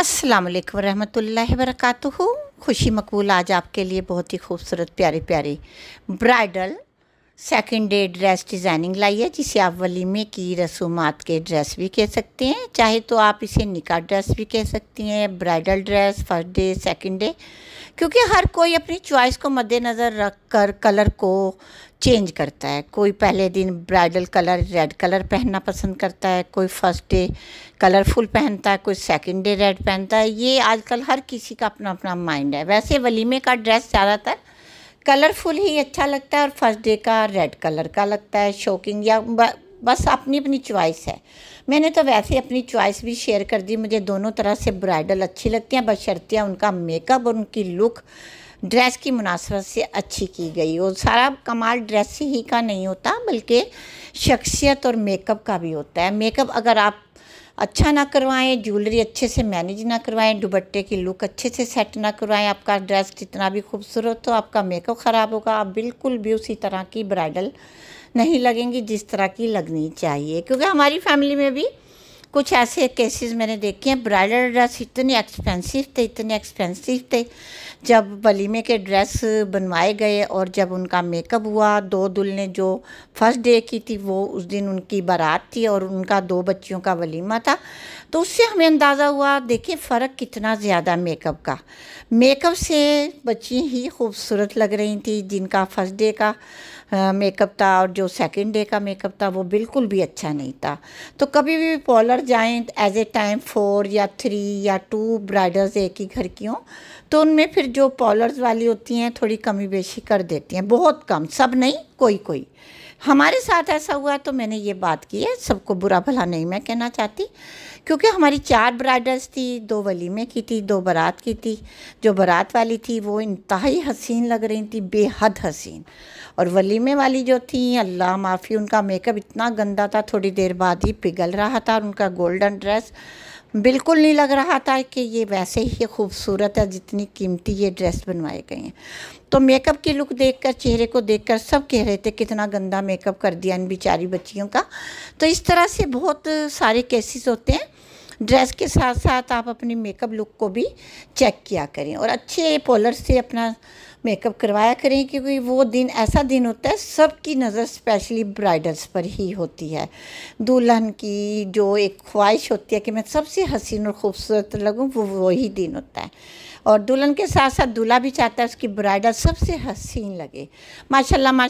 अस्सलाम वालेकुम रहमतुल्लाहि वरकatuhu खुशी मकबूल आज आपके लिए बहुत ही खूबसूरत प्यारी प्यारी bridal second day dress designing लाई है जिसे आप वलीमे की रसूमात के ड्रेस भी कह सकते हैं चाहे तो आप इसे निका ड्रेस भी कह सकती हैं bridal dress first day second day क्योंकि हर कोई अपनी चॉइस को मद्देनज़र रख कर कलर को चेंज करता है कोई पहले दिन ब्राइडल कलर रेड कलर पहनना पसंद करता है कोई फर्स्ट डे कलरफुल पहनता है कोई सेकंड डे रेड पहनता है ये आजकल हर किसी का अपना अपना माइंड है वैसे वलीमे का ड्रेस ज़्यादातर कलरफुल ही अच्छा लगता है और फर्स्ट डे का रेड कलर का लगता है शॉकिंग या बस अपनी अपनी चॉइस है मैंने तो वैसे अपनी चॉइस भी शेयर कर दी मुझे दोनों तरह से ब्राइडल अच्छी लगती हैं बशर्तियाँ उनका मेकअप और उनकी लुक ड्रेस की मुनासबत से अच्छी की गई और सारा कमाल ड्रेस ही का नहीं होता बल्कि शख्सियत और मेकअप का भी होता है मेकअप अगर आप अच्छा ना करवाएं ज्वेलरी अच्छे से मैनेज ना करवाएं दुबट्टे की लुक अच्छे से सेट ना करवाएं आपका ड्रेस जितना भी खूबसूरत हो आपका मेकअप ख़राब होगा आप बिल्कुल भी उसी तरह की ब्राइडल नहीं लगेंगी जिस तरह की लगनी चाहिए क्योंकि हमारी फैमिली में भी कुछ ऐसे केसेस मैंने देखे हैं ब्राइडल ड्रेस इतने एक्सपेंसिव थे इतने एक्सपेंसिव थे जब वलीमे के ड्रेस बनवाए गए और जब उनका मेकअप हुआ दो दुल्हने जो फर्स्ट डे की थी वो उस दिन उनकी बारात थी और उनका दो बच्चियों का वलीमा था तो उससे हमें अंदाज़ा हुआ देखिए फ़र्क कितना ज़्यादा मेकअप का मेकअप से बच्ची ही खूबसूरत लग रही थी जिनका फर्स्ट डे का मेकअप था और जो सेकेंड डे का मेकअप था वो बिल्कुल भी अच्छा नहीं था तो कभी भी पॉलर पर जाएं एज ए टाइम फोर या थ्री या टू ब्राइडर्स एक ही घर की हों तो उनमें फिर जो पॉलर्स वाली होती हैं थोड़ी कमी बेशी कर देती हैं बहुत कम सब नहीं कोई कोई हमारे साथ ऐसा हुआ तो मैंने ये बात की है सबको बुरा भला नहीं मैं कहना चाहती क्योंकि हमारी चार ब्राइडल्स थी दो वलीमे की थी दो बारात की थी जो बारात वाली थी वो इंतहाई हसीन लग रही थी बेहद हसीन और वलीमे वाली जो थी अल्लाह माफ़ी उनका मेकअप इतना गंदा था थोड़ी देर बाद ही पिघल रहा था और उनका गोल्डन ड्रेस बिल्कुल नहीं लग रहा था कि ये वैसे ही खूबसूरत है जितनी कीमती ये ड्रेस बनवाए गए हैं तो मेकअप की लुक देखकर चेहरे को देखकर सब कह रहे थे कितना गंदा मेकअप कर दिया इन बेचारी बच्चियों का तो इस तरह से बहुत सारे केसेस होते हैं ड्रेस के साथ साथ आप अपनी मेकअप लुक को भी चेक किया करें और अच्छे पॉलर से अपना मेकअप करवाया करें क्योंकि वो दिन ऐसा दिन होता है सबकी नज़र स्पेशली ब्राइडल्स पर ही होती है दुल्हन की जो एक ख्वाहिश होती है कि मैं सबसे हसीन और ख़ूबसूरत लगूँ वो वही दिन होता है और दुल्हन के साथ साथ दूल्हा भी चाहता है उसकी ब्राइडल सबसे हसीन लगे माशाल्लाह माशा